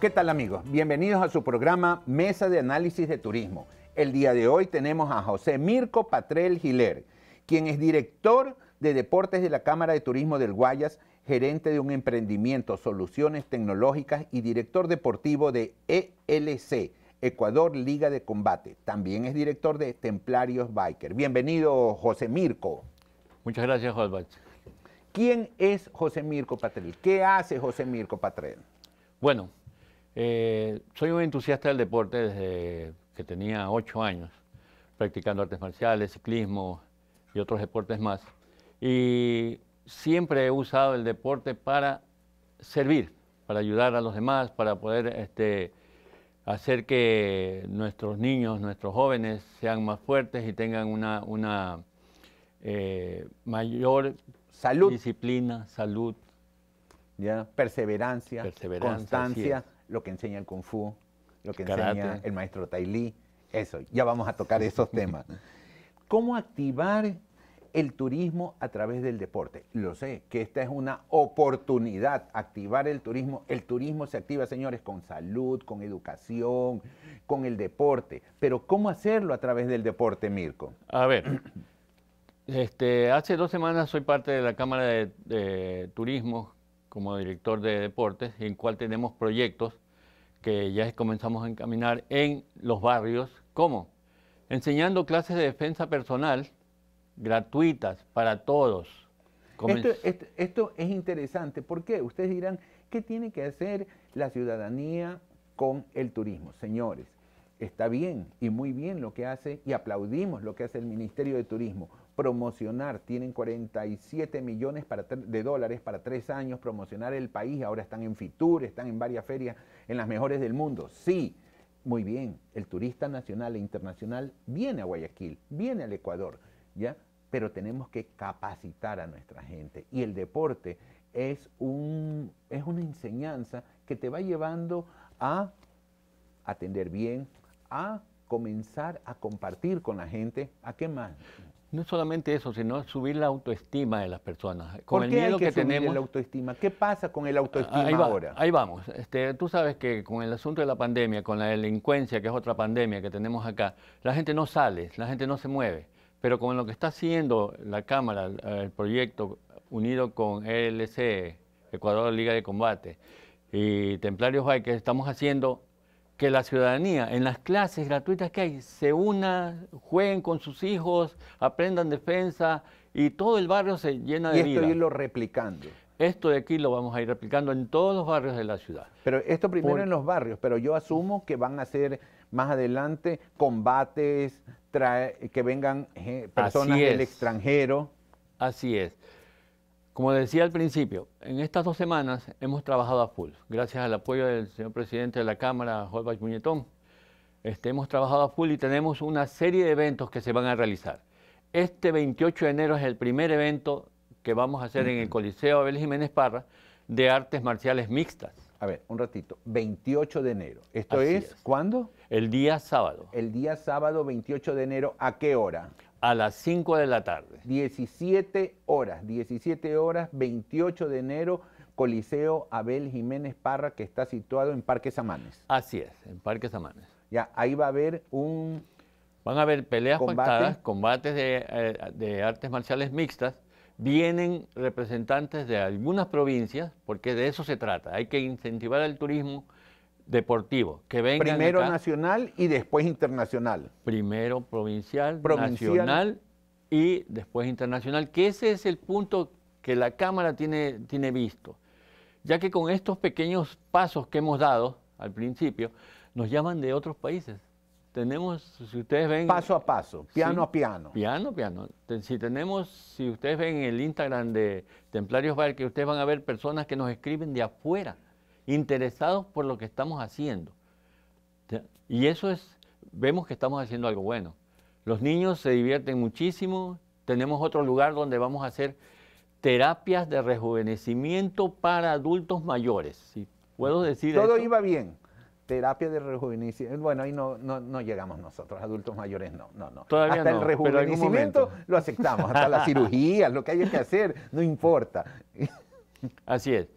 ¿Qué tal amigos? Bienvenidos a su programa Mesa de Análisis de Turismo. El día de hoy tenemos a José Mirko Patrel Giler, quien es director de Deportes de la Cámara de Turismo del Guayas, gerente de un emprendimiento, soluciones tecnológicas y director deportivo de ELC, Ecuador Liga de Combate. También es director de Templarios Biker. Bienvenido, José Mirko. Muchas gracias, José. ¿Quién es José Mirko Patrel? ¿Qué hace José Mirko Patrel? Bueno, eh, soy un entusiasta del deporte desde que tenía ocho años, practicando artes marciales, ciclismo y otros deportes más. Y siempre he usado el deporte para servir, para ayudar a los demás, para poder este, hacer que nuestros niños, nuestros jóvenes sean más fuertes y tengan una, eh, mayor salud. disciplina, salud. perseverancia constancia lo que enseña el Kung Fu, lo que enseña el maestro Tai Li, eso, ya vamos a tocar esos temas. ¿Cómo activar el turismo a través del deporte? Lo sé, que esta es una oportunidad, activar el turismo. El turismo se activa, señores, con salud, con educación, con el deporte. Pero ¿cómo hacerlo a través del deporte, Mirko? A ver, este, hace dos semanas soy parte de la Cámara de Turismo como director de deportes, en cual tenemos proyectos que ya comenzamos a encaminar en los barrios, como enseñando clases de defensa personal gratuitas para todos. Esto, es interesante. ¿Por qué? Ustedes dirán, ¿qué tiene que hacer la ciudadanía con el turismo? Señores, está bien y muy bien lo que hace y aplaudimos lo que hace el Ministerio de Turismo promocionar, tienen 47 millones de dólares para tres años, promocionar el país, ahora están en Fitur, están en varias ferias, en las mejores del mundo, sí, muy bien, el turista nacional e internacional viene a Guayaquil, viene al Ecuador, ¿ya? Pero tenemos que capacitar a nuestra gente y el deporte es, un, es una enseñanza que te va llevando a atender bien, a comenzar a compartir con la gente, ¿a qué más? No solamente eso, sino subir la autoestima de las personas. Con el qué miedo que, tenemos, la autoestima? ¿Qué pasa con el autoestima ahora? Ahí vamos. Este, tú sabes que con el asunto de la pandemia, con la delincuencia, que es otra pandemia que tenemos acá, la gente no sale, la gente no se mueve. Pero con lo que está haciendo la Cámara, eh, el proyecto unido con ELC, Ecuador Liga de Combate, y Templarios hay que estamos haciendo que la ciudadanía en las clases gratuitas que hay se una, jueguen con sus hijos, aprendan defensa y todo el barrio se llena de y esto irlo replicando. Esto de aquí lo vamos a ir replicando en todos los barrios de la ciudad. Pero esto primero en los barrios, pero yo asumo que van a ser más adelante combates, que vengan eh, personas del extranjero. Así es. Como decía al principio, en estas dos semanas hemos trabajado a full, gracias al apoyo del señor presidente de la Cámara, Jorge Muñetón. Este, hemos trabajado a full y tenemos una serie de eventos que se van a realizar. Este 28 de enero es el primer evento que vamos a hacer en el Coliseo Abel Jiménez Parra de artes marciales mixtas. A ver, un ratito. 28 de enero. ¿Esto es, es, cuándo? El día sábado. El día sábado 28 de enero, ¿a qué hora? A las 5 de la tarde. 17 horas, 17 horas, 28 de enero, Coliseo Abel Jiménez Parra, que está situado en Parque Samanes. Así es, en Parque Samanes. Ya, ahí va a haber un... Van a haber peleas combates de, eh, de artes marciales mixtas, vienen representantes de algunas provincias, porque de eso se trata, hay que incentivar el turismo Deportivo. que vengan primero nacional y después internacional primero provincial, nacional y después internacional que ese es el punto que la cámara tiene tiene visto ya que con estos pequeños pasos que hemos dado al principio nos llaman de otros países tenemos si ustedes ven paso a paso piano a piano piano piano si tenemos si ustedes ven el Instagram de Templarios Bar que ustedes van a ver personas que nos escriben de afuera interesados por lo que estamos haciendo. Y eso es, vemos que estamos haciendo algo bueno. Los niños se divierten muchísimo, tenemos otro lugar donde vamos a hacer terapias de rejuvenecimiento para adultos mayores. puedo decir Todo iba bien. Terapia de rejuvenecimiento. Bueno, ahí no, no, llegamos nosotros, adultos mayores no, no, no. hasta el rejuvenecimiento lo aceptamos, hasta la cirugía, lo que haya que hacer, no importa. Así es.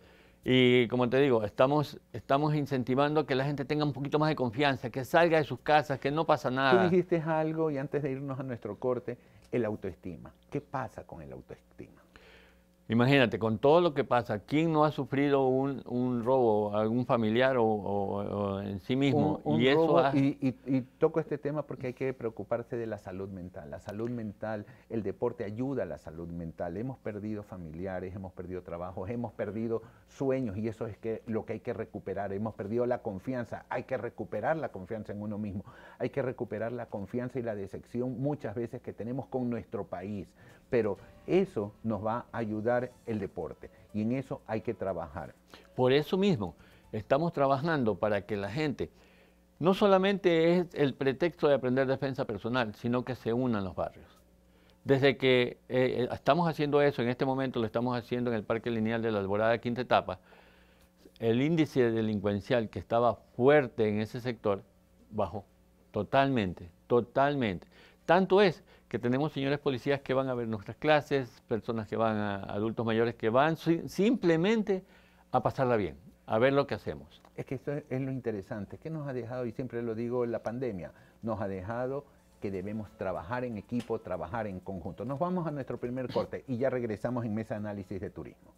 Y como te digo, estamos, estamos incentivando que la gente tenga un poquito más de confianza, que salga de sus casas, que no pasa nada. Tú dijiste algo y antes de irnos a nuestro corte, el autoestima. ¿Qué pasa con el autoestima? Imagínate, con todo lo que pasa, ¿quién no ha sufrido un, robo, algún familiar o, en sí mismo? y, y, y, toco este tema porque hay que preocuparse de la salud mental. La salud mental, el deporte ayuda a la salud mental. Hemos perdido familiares, hemos perdido trabajos, hemos perdido sueños y eso es que lo que hay que recuperar. Hemos perdido la confianza, hay que recuperar la confianza en uno mismo. Hay que recuperar la confianza y la decepción muchas veces que tenemos con nuestro país, pero eso nos va a ayudar el deporte y en eso hay que trabajar. Por eso mismo estamos trabajando para que la gente no solamente es el pretexto de aprender defensa personal, sino que se unan los barrios. Desde que eh, eh, estamos haciendo eso, en este momento lo estamos haciendo en el Parque Lineal de la Alborada Quinta Etapa, el índice delincuencial que estaba fuerte en ese sector bajó totalmente, totalmente. Tanto es que tenemos señores policías que van a ver nuestras clases, personas que van a adultos mayores que van simplemente a pasarla bien, a ver lo que hacemos. Es que eso es lo interesante, que nos ha dejado, y siempre lo digo, en la pandemia, nos ha dejado que debemos trabajar en equipo, trabajar en conjunto. Nos vamos a nuestro primer corte y ya regresamos en Mesa de Análisis de Turismo.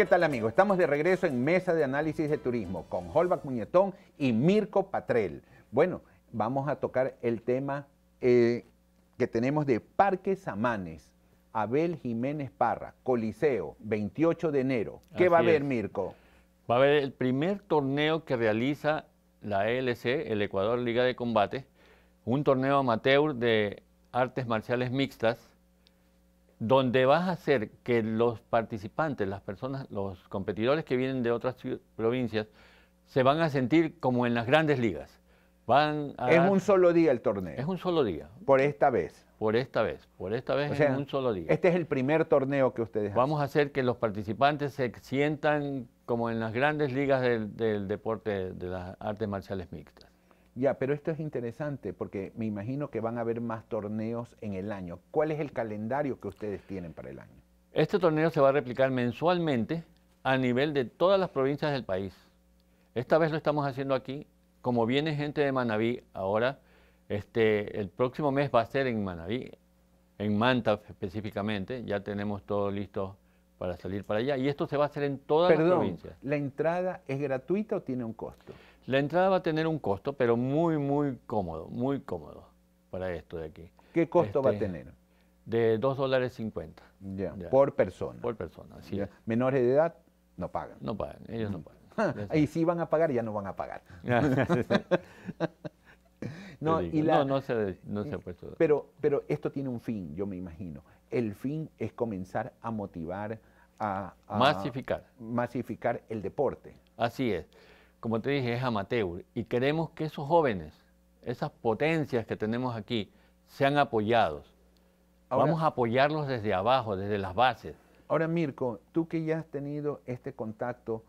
¿Qué tal amigos? Estamos de regreso en Mesa de Análisis de Turismo con Holbach Muñetón y Mirko Patrel. Bueno, vamos a tocar el tema eh, que tenemos de Parque Samanes, Abel Jiménez Parra, Coliseo, 28 de enero. ¿Qué va a haber, Mirko? Va a haber el primer torneo que realiza la ELC, el Ecuador Liga de Combate, un torneo amateur de artes marciales mixtas donde vas a hacer que los participantes, las personas, los competidores que vienen de otras provincias, se van a sentir como en las grandes ligas. es un solo día el torneo. Es un solo día. Por esta vez. Por esta vez. Por esta vez es un solo día. Este es el primer torneo que ustedes Vamos a hacer que los participantes se sientan como en las grandes ligas del deporte de las artes marciales mixtas. Ya, pero esto es interesante porque me imagino que van a haber más torneos en el año. ¿Cuál es el calendario que ustedes tienen para el año? Este torneo se va a replicar mensualmente a nivel de todas las provincias del país. Esta vez lo estamos haciendo aquí. Como viene gente de Manabí ahora, este, el próximo mes va a ser en Manabí, en Manta específicamente. Ya tenemos todo listo para salir para allá. Y esto se va a hacer en todas las provincias. ¿La entrada es gratuita o tiene un costo? La entrada va a tener un costo, pero muy, muy cómodo, muy cómodo para esto de aquí. ¿Qué costo va a este, tener? De 2 dólares 50. Ya, por persona. Por persona, Menores de edad no pagan. No pagan, ellos no mm. pagan. y si van a pagar, ya no van a pagar. no, no, se, ha puesto. Pero, pero esto tiene un fin, yo me imagino. El fin es comenzar a motivar, a, a masificar. masificar el deporte. Así es como te dije, es amateur y queremos que esos jóvenes, esas potencias que tenemos aquí, sean apoyados. Vamos a apoyarlos desde abajo, desde las bases. Ahora, Mirko, tú que ya has tenido este contacto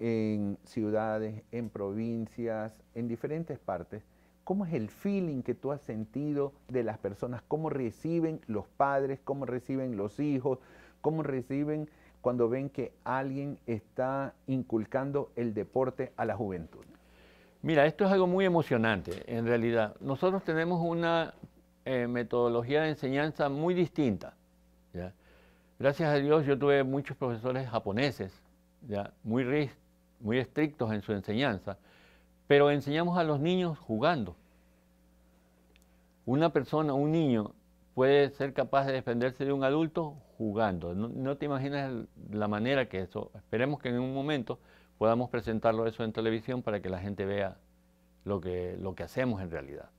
en ciudades, en provincias, en diferentes partes, ¿cómo es el feeling que tú has sentido de las personas? ¿Cómo reciben los padres? ¿Cómo reciben los hijos? ¿Cómo reciben cuando ven que alguien está inculcando el deporte a la juventud? Mira, esto es algo muy emocionante, en realidad. Nosotros tenemos una eh, metodología de enseñanza muy distinta. Gracias a Dios yo tuve muchos profesores japoneses, Muy, muy estrictos en su enseñanza, pero enseñamos a los niños jugando. Una persona, un niño, puede ser capaz de defenderse de un adulto jugando. No, te imaginas la manera que eso, esperemos que en un momento podamos presentarlo eso en televisión para que la gente vea lo que, lo que hacemos en realidad.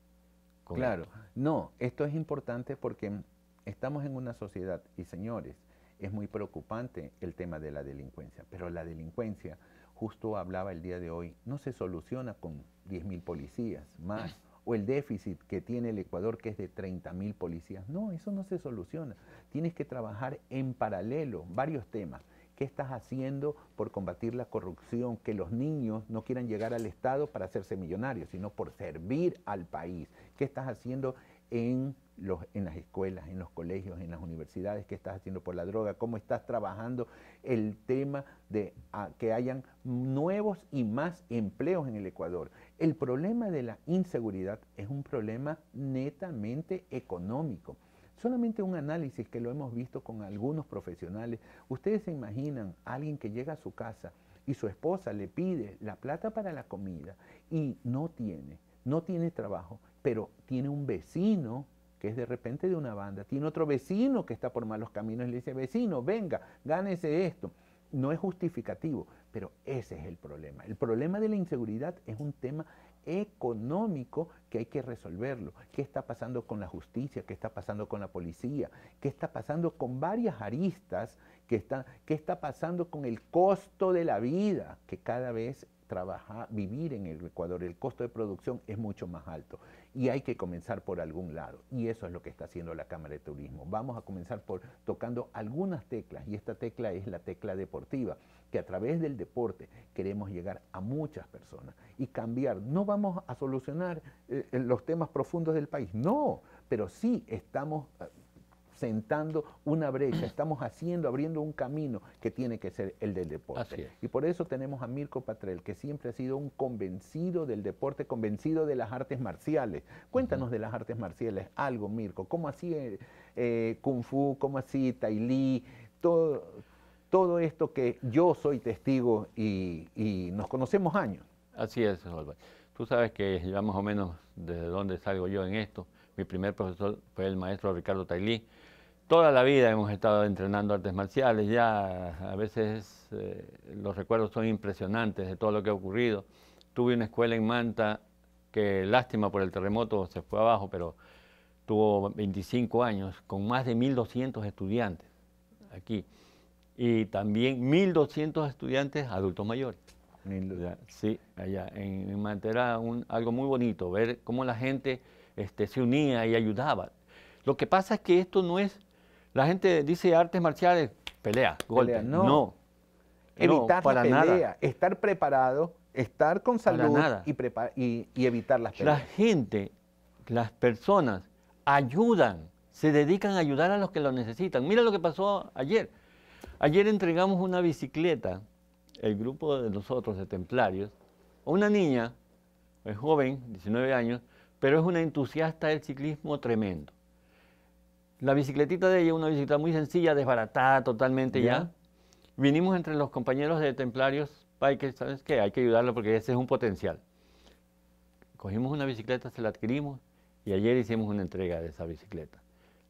Claro, no, esto es importante porque estamos en una sociedad y señores, es muy preocupante el tema de la delincuencia, pero la delincuencia, justo hablaba el día de hoy, no se soluciona con 10.000 policías más o el déficit que tiene el Ecuador, que es de 30 mil policías. No, eso no se soluciona. Tienes que trabajar en paralelo varios temas. ¿Qué estás haciendo por combatir la corrupción? Que los niños no quieran llegar al Estado para hacerse millonarios, sino por servir al país. ¿Qué estás haciendo en, las escuelas, en los colegios, en las universidades? ¿Qué estás haciendo por la droga? ¿Cómo estás trabajando el tema de ah, que hayan nuevos y más empleos en el Ecuador? El problema de la inseguridad es un problema netamente económico. Solamente un análisis que lo hemos visto con algunos profesionales. Ustedes se imaginan a alguien que llega a su casa y su esposa le pide la plata para la comida y no tiene, no tiene trabajo, pero tiene un vecino que es de repente de una banda, tiene otro vecino que está por malos caminos y le dice, vecino, venga, gánese esto no es justificativo, pero ese es el problema. El problema de la inseguridad es un tema económico que hay que resolverlo. ¿Qué está pasando con la justicia? ¿Qué está pasando con la policía? ¿Qué está pasando con varias aristas? ¿Qué está, está pasando con el costo de la vida que cada vez trabajar, vivir en el Ecuador, el costo de producción es mucho más alto y hay que comenzar por algún lado y eso es lo que está haciendo la Cámara de Turismo. Vamos a comenzar por tocando algunas teclas y esta tecla es la tecla deportiva, que a través del deporte queremos llegar a muchas personas y cambiar. No vamos a solucionar eh, los temas profundos del país, no, pero sí estamos eh, sentando una brecha, mm. estamos haciendo, abriendo un camino que tiene que ser el del deporte. Y por eso tenemos a Mirko Patrel, que siempre ha sido un convencido del deporte, convencido de las artes marciales. Cuéntanos de las artes marciales algo, Mirko. ¿Cómo así eh, Kung Fu, cómo así Tai todo, todo esto que yo soy testigo y, nos conocemos años? Así es, Tú sabes que ya más o menos desde dónde salgo yo en esto. Mi primer profesor fue el maestro Ricardo Tailí, Toda la vida hemos estado entrenando artes marciales, ya a veces eh, los recuerdos son impresionantes de todo lo que ha ocurrido. Tuve una escuela en Manta que lástima por el terremoto se fue abajo, pero tuvo 25 años con más de 1.200 estudiantes aquí y también 1.200 estudiantes adultos mayores. sí, allá en, Manta era un, algo muy bonito ver cómo la gente este, se unía y ayudaba. Lo que pasa es que esto no es la gente dice artes marciales, pelea, golpe. no. no. Evitar para la pelea, estar preparado, estar con salud y, y, evitar las peleas. La gente, las personas ayudan, se dedican a ayudar a los que lo necesitan. Mira lo que pasó ayer. Ayer entregamos una bicicleta, el grupo de nosotros de templarios, a una niña, es joven, 19 años, pero es una entusiasta del ciclismo tremendo. La bicicletita de ella, una bicicleta muy sencilla, desbaratada totalmente ya. Vinimos entre los compañeros de Templarios, hay que, ¿sabes Hay que ayudarlo porque ese es un potencial. Cogimos una bicicleta, se la adquirimos y ayer hicimos una entrega de esa bicicleta.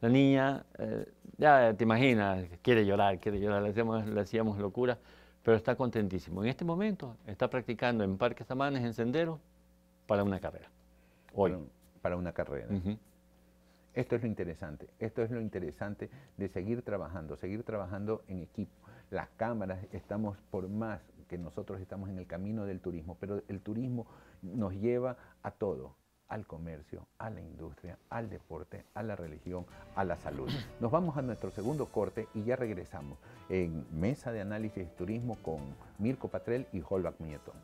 La niña, eh, ya te imaginas, quiere llorar, quiere llorar, le, hacíamos locura, pero está contentísimo. En este momento está practicando en Parque Samanes, en Sendero, para una carrera. Hoy. Para una carrera. Esto es lo interesante, esto es lo interesante de seguir trabajando, seguir trabajando en equipo. Las cámaras estamos por más que nosotros estamos en el camino del turismo, pero el turismo nos lleva a todo, al comercio, a la industria, al deporte, a la religión, a la salud. Nos vamos a nuestro segundo corte y ya regresamos en Mesa de Análisis de Turismo con Mirko Patrel y Holbach Muñetón.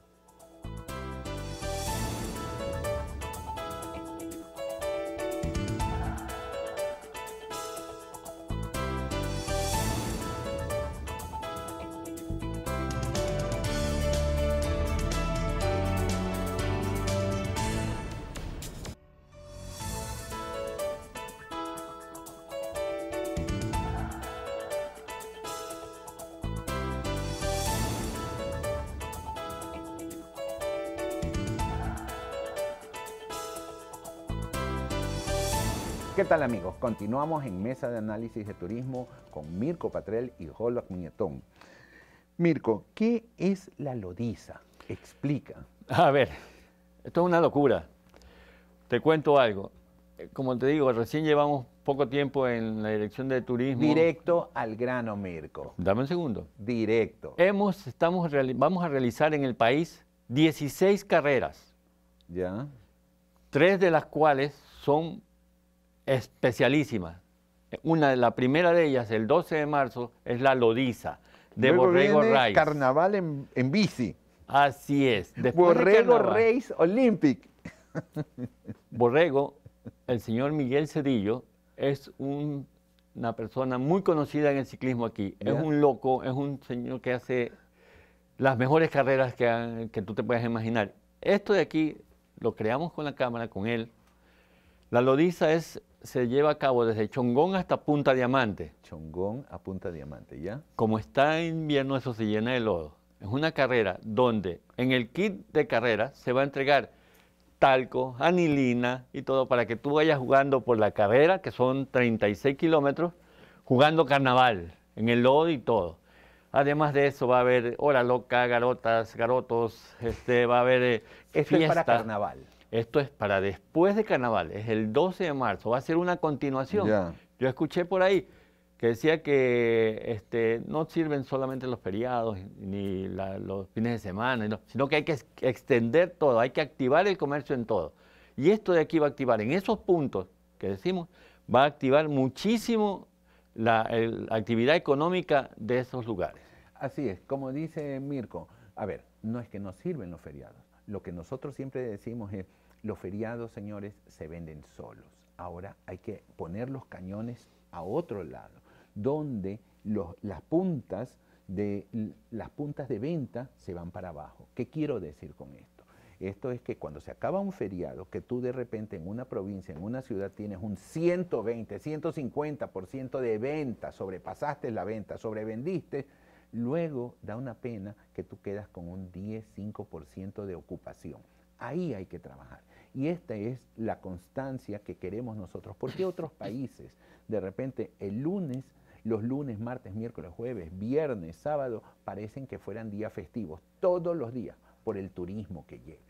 ¿Qué tal amigos? Continuamos en Mesa de Análisis de Turismo con Mirko Patrel y Jolo Muñetón. Mirko, ¿qué es la lodiza? Explica. A ver, esto es una locura. Te cuento algo. Eh, como te digo, recién llevamos poco tiempo en la dirección de turismo. Directo al grano, Mirko. Dame un segundo. Directo. Hemos, estamos, vamos a realizar en el país 16 carreras. Ya. Tres de las cuales son Especialísima. Una, la primera de ellas, el 12 de marzo, es la Lodiza de Borrego viene Carnaval en, bici. Así es. Borrego Reyes Olympic. Borrego, el señor Miguel Cedillo, es una persona muy conocida en el ciclismo aquí. Es un loco, es un señor que hace las mejores carreras que, tú te puedes imaginar. Esto de aquí lo creamos con la cámara, con él. La Lodiza es se lleva a cabo desde Chongón hasta Punta Diamante. Chongón a Punta Diamante, ¿ya? Como está en invierno, eso se llena de lodo. Es una carrera donde en el kit de carrera se va a entregar talco, anilina y todo para que tú vayas jugando por la carrera, que son 36 kilómetros, jugando carnaval en el lodo y todo. Además de eso va a haber hora loca, garotas, garotos, este, va a haber eh, para carnaval. Esto es para después de carnaval, es el 12 de marzo, va a ser una continuación. Yo escuché por ahí que decía que este, no sirven solamente los feriados ni los fines de semana, sino que hay que extender todo, hay que activar el comercio en todo. Y esto de aquí va a activar, en esos puntos que decimos, va a activar muchísimo la actividad económica de esos lugares. Así es, como dice Mirko, a ver, no es que no sirven los feriados, lo que nosotros siempre decimos es los feriados, señores, se venden solos. Ahora hay que poner los cañones a otro lado, donde las, puntas de, las puntas de venta se van para abajo. ¿Qué quiero decir con esto? Esto es que cuando se acaba un feriado, que tú de repente en una provincia, en una ciudad tienes un 120, 150% de venta, sobrepasaste la venta, sobrevendiste, luego da una pena que tú quedas con un 10, 5% de ocupación. Ahí hay que trabajar. Y esta es la constancia que queremos nosotros. ¿Por qué otros países de repente el lunes, los lunes, martes, miércoles, jueves, viernes, sábado, parecen que fueran días festivos? Todos los días, por el turismo que llega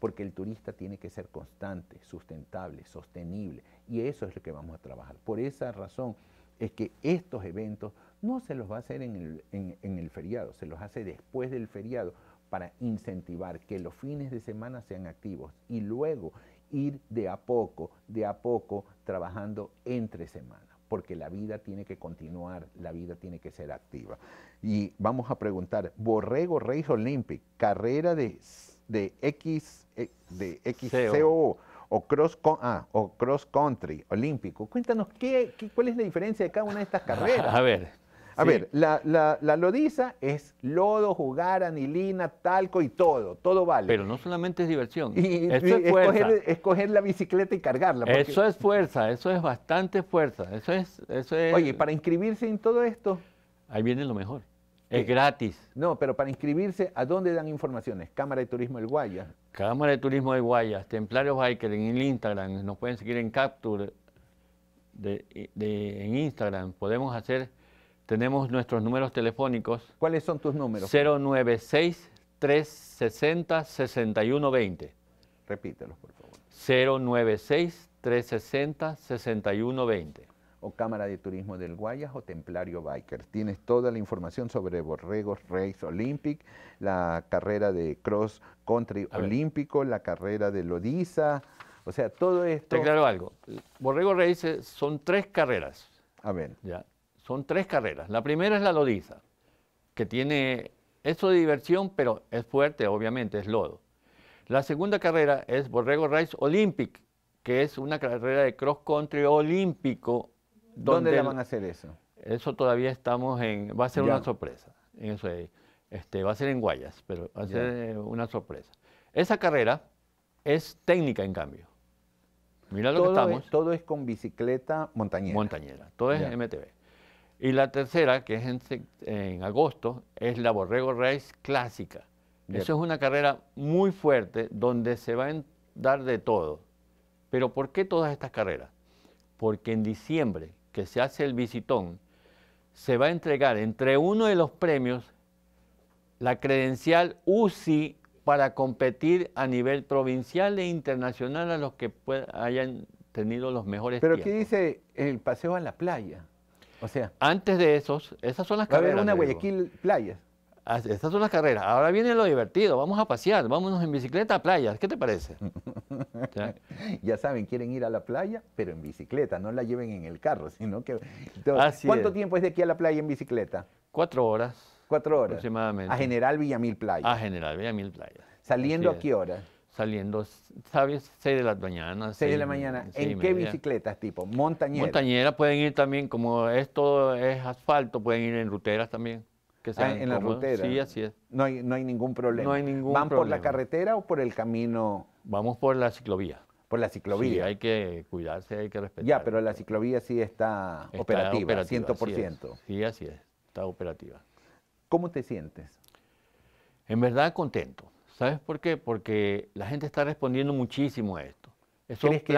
porque el turista tiene que ser constante, sustentable, sostenible, y eso es lo que vamos a trabajar. Por esa razón es que estos eventos no se los va a hacer en el, en el, feriado, se los hace después del feriado, para incentivar que los fines de semana sean activos y luego ir de a poco, de a poco, trabajando entre semana, porque la vida tiene que continuar, la vida tiene que ser activa. Y vamos a preguntar, Borrego Race Olympic, carrera de, de X, eh, de XCO o cross, con, ah, o cross country olímpico. Cuéntanos, ¿qué, qué, cuál es la diferencia de cada una de estas carreras? A ver, a ver, la, la, la, lodiza es lodo, jugar, anilina, talco y todo, todo vale. Pero no solamente es diversión. es fuerza. Escoger, la bicicleta y cargarla. Eso es fuerza, eso es bastante fuerza. Eso es, eso es... Oye, para inscribirse en todo esto. Ahí viene lo mejor. Es eh, gratis. No, pero para inscribirse, ¿a dónde dan informaciones? Cámara de Turismo del Guaya. Cámara de Turismo del Guaya, Templarios Biker en el Instagram, nos pueden seguir en Capture de, en Instagram. Podemos hacer tenemos nuestros números telefónicos. ¿Cuáles son tus números? 096 360 6120. Repítelos, por favor. 096 360 6120 o Cámara de Turismo del Guayas o Templario Biker. Tienes toda la información sobre Borregos Race Olympic, la carrera de Cross Country Olímpico, la carrera de Lodiza, o sea, todo esto. Te aclaro algo. Borrego Race son tres carreras. A ver. Ya son tres carreras. La primera es la lodiza, que tiene eso de diversión, pero es fuerte, obviamente, es lodo. La segunda carrera es Borrego Rice Olympic, que es una carrera de cross country olímpico. ¿Dónde la van a hacer eso? Eso todavía estamos en, va a ser una sorpresa. eso este, va a ser en Guayas, pero va a ser eh, una sorpresa. Esa carrera es técnica, en cambio. Mira lo que estamos. todo es con bicicleta montañera. Montañera, todo es MTV. Y la tercera, que es en, agosto, es la Borrego Race Clásica. Eso es una carrera muy fuerte donde se va a dar de todo. Pero ¿por qué todas estas carreras? Porque en diciembre, que se hace el visitón, se va a entregar entre uno de los premios la credencial UCI para competir a nivel provincial e internacional a los que hayan tenido los mejores Pero ¿qué dice el paseo a la playa? O sea. Antes de esos, esas son las carreras. A haber una Guayaquil Playas. Esas son las carreras. Ahora viene lo divertido. Vamos a pasear, vámonos en bicicleta a playas. ¿Qué te parece? ¿Ya? saben, quieren ir a la playa, pero en bicicleta. No la lleven en el carro, sino que. ¿Cuánto tiempo es de aquí a la playa en bicicleta? Cuatro horas. Cuatro horas. Aproximadamente. A General Villamil Playa. A General Villamil Playa. ¿Saliendo a qué hora? saliendo, ¿sabes? 6 de la mañana. 6 de la mañana. ¿En qué bicicletas, tipo? Montañera. Montañera pueden ir también, como esto es asfalto, pueden ir en ruteras también. Que ah, en la rutera. Sí, así es. No hay, no hay ningún problema. hay ningún ¿Van por la carretera o por el camino? Vamos por la ciclovía. Por la ciclovía. Sí, hay que cuidarse, hay que respetar. Ya, pero la ciclovía sí está, operativa, ciento 100%. sí, así es. Está operativa. ¿Cómo te sientes? En verdad contento ¿Sabes por qué? Porque la gente está respondiendo muchísimo a esto. Esos ¿Crees que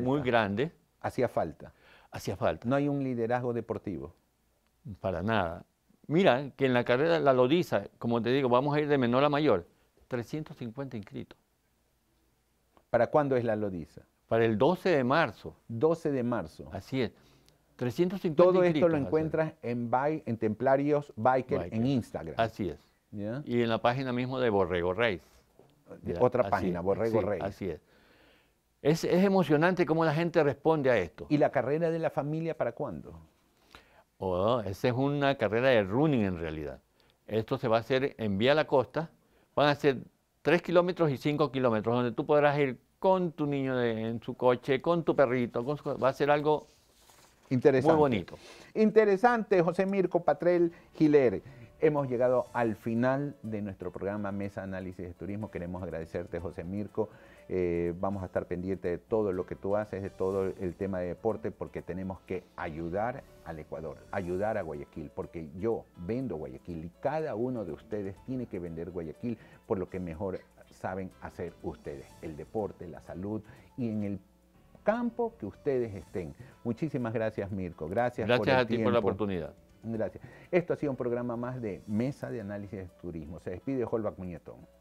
muy grandes. Hacía falta. Hacía falta. No hay un liderazgo deportivo. Para nada. Mira, que en la carrera, la Lodiza, como te digo, vamos a ir de menor a mayor, 350 inscritos. ¿Para cuándo es la Lodiza? Para el 12 de marzo. 12 de marzo. Así es. 350 Todo esto lo encuentras en, en Templarios Biker en Instagram. Así es. Y en la página mismo de Borrego Rey. Otra página, Borrego Así es. es. emocionante cómo la gente responde a esto. ¿Y la carrera de la familia para cuándo? Oh, esa es una carrera de running en realidad. Esto se va a hacer en Vía La Costa. Van a ser 3 kilómetros y 5 kilómetros, donde tú podrás ir con tu niño en su coche, con tu perrito. va a ser algo Interesante. muy bonito. Interesante, José Mirko Patrel Gilere Hemos llegado al final de nuestro programa Mesa Análisis de Turismo. Queremos agradecerte, José Mirko. Eh, vamos a estar pendiente de todo lo que tú haces, de todo el tema de deporte, porque tenemos que ayudar al Ecuador, ayudar a Guayaquil, porque yo vendo Guayaquil y cada uno de ustedes tiene que vender Guayaquil por lo que mejor saben hacer ustedes, el deporte, la salud y en el campo que ustedes estén. Muchísimas gracias, Mirko. Gracias, por el a ti por la oportunidad. Gracias. Esto ha sido un programa más de Mesa de Análisis de Turismo. Se despide Holbach Muñetón.